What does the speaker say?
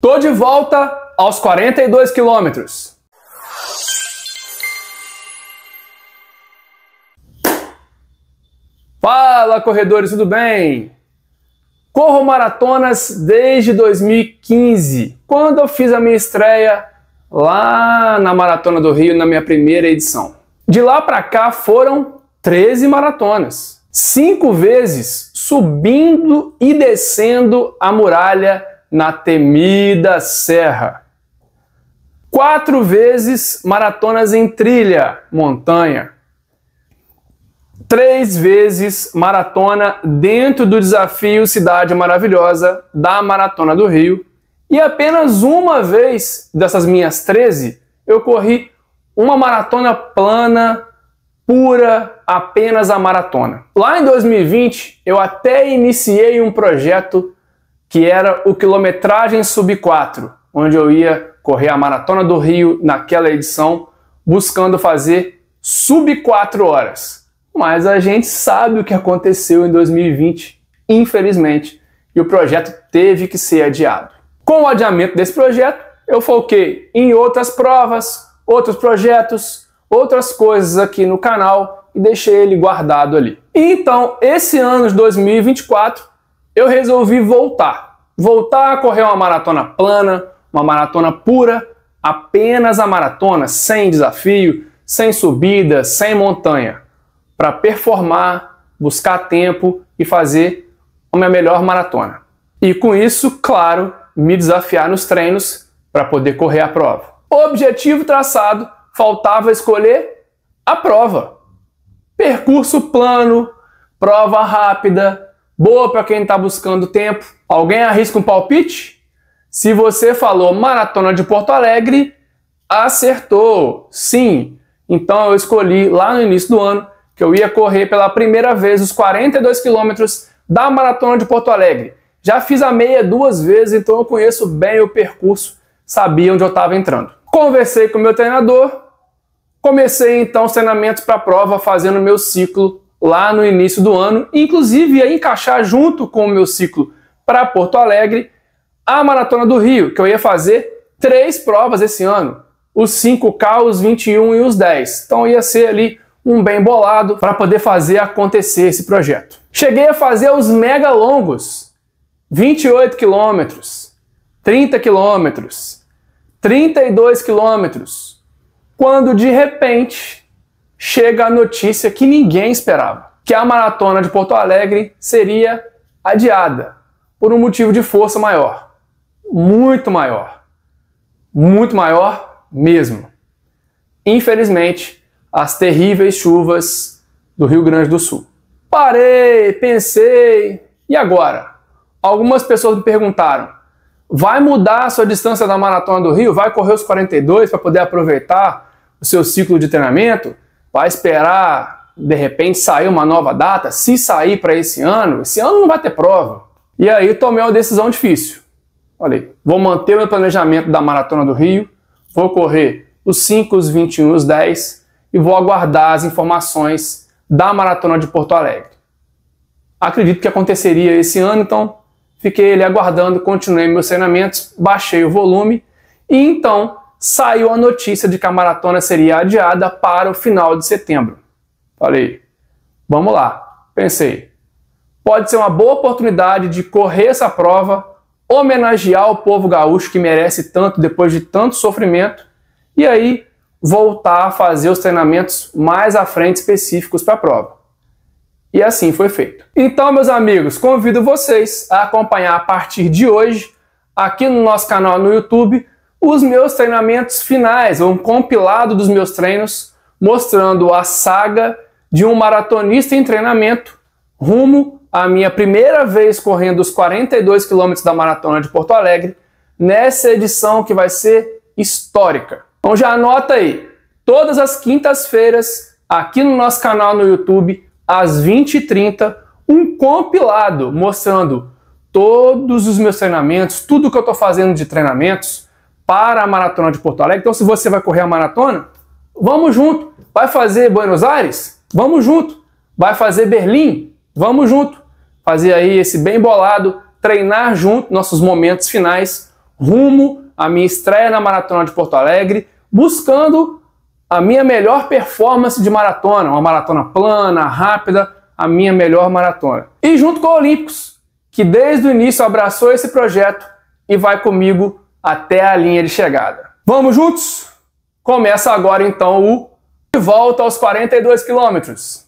Tô de volta aos 42 quilômetros. Fala, corredores, tudo bem? Corro maratonas desde 2015, quando eu fiz a minha estreia lá na Maratona do Rio, na minha primeira edição. De lá para cá foram 13 maratonas, cinco vezes subindo e descendo a muralha na temida serra. Quatro vezes maratonas em trilha, montanha. Três vezes maratona dentro do desafio Cidade Maravilhosa da Maratona do Rio. E apenas uma vez dessas minhas 13, eu corri uma maratona plana, pura, apenas a maratona. Lá em 2020, eu até iniciei um projeto que era o quilometragem sub 4, onde eu ia correr a maratona do Rio naquela edição, buscando fazer sub 4 horas. Mas a gente sabe o que aconteceu em 2020, infelizmente, e o projeto teve que ser adiado. Com o adiamento desse projeto, eu foquei em outras provas, outros projetos, outras coisas aqui no canal e deixei ele guardado ali. Então, esse ano de 2024, eu resolvi voltar. Voltar a correr uma maratona plana, uma maratona pura, apenas a maratona, sem desafio, sem subida, sem montanha, para performar, buscar tempo e fazer a minha melhor maratona. E com isso, claro, me desafiar nos treinos para poder correr a prova. Objetivo traçado, faltava escolher a prova. Percurso plano, prova rápida, Boa para quem está buscando tempo. Alguém arrisca um palpite? Se você falou Maratona de Porto Alegre, acertou. Sim. Então eu escolhi lá no início do ano que eu ia correr pela primeira vez os 42 quilômetros da Maratona de Porto Alegre. Já fiz a meia duas vezes, então eu conheço bem o percurso, sabia onde eu estava entrando. Conversei com o meu treinador, comecei então os treinamentos para a prova, fazendo o meu ciclo lá no início do ano, inclusive ia encaixar junto com o meu ciclo para Porto Alegre a Maratona do Rio, que eu ia fazer três provas esse ano, os 5K, os 21 e os 10. Então ia ser ali um bem bolado para poder fazer acontecer esse projeto. Cheguei a fazer os mega longos, 28 quilômetros, 30 quilômetros, 32 quilômetros, quando de repente chega a notícia que ninguém esperava: que a maratona de Porto Alegre seria adiada por um motivo de força maior. Muito maior. Muito maior mesmo. Infelizmente, as terríveis chuvas do Rio Grande do Sul. Parei, pensei, e agora? Algumas pessoas me perguntaram: vai mudar a sua distância da maratona do Rio? Vai correr os 42 para poder aproveitar o seu ciclo de treinamento? Vai esperar, de repente, sair uma nova data? Se sair para esse ano, esse ano não vai ter prova. E aí tomei uma decisão difícil. Falei, vou manter o meu planejamento da Maratona do Rio, vou correr os 5, os 21, os 10 e vou aguardar as informações da Maratona de Porto Alegre. Acredito que aconteceria esse ano, então fiquei ali aguardando, continuei meus treinamentos, baixei o volume e então saiu a notícia de que a maratona seria adiada para o final de setembro. Falei, vamos lá. Pensei, pode ser uma boa oportunidade de correr essa prova, homenagear o povo gaúcho que merece tanto depois de tanto sofrimento, e aí voltar a fazer os treinamentos mais à frente específicos para a prova. E assim foi feito. Então, meus amigos, convido vocês a acompanhar a partir de hoje aqui no nosso canal no YouTube os meus treinamentos finais, um compilado dos meus treinos, mostrando a saga de um maratonista em treinamento rumo à minha primeira vez correndo os 42 quilômetros da maratona de Porto Alegre, nessa edição que vai ser histórica. Então já anota aí, todas as quintas-feiras, aqui no nosso canal no YouTube, às 20h30, um compilado mostrando todos os meus treinamentos, tudo que eu estou fazendo de treinamentos, para a Maratona de Porto Alegre. Então, se você vai correr a maratona, vamos junto. Vai fazer Buenos Aires? Vamos junto. Vai fazer Berlim? Vamos junto. Fazer aí esse bem bolado, treinar junto nossos momentos finais rumo à minha estreia na Maratona de Porto Alegre, buscando a minha melhor performance de maratona, uma maratona plana, rápida, a minha melhor maratona. E junto com a Olímpicos, que desde o início abraçou esse projeto e vai comigo até a linha de chegada. Vamos juntos? Começa agora então o de volta aos 42 quilômetros.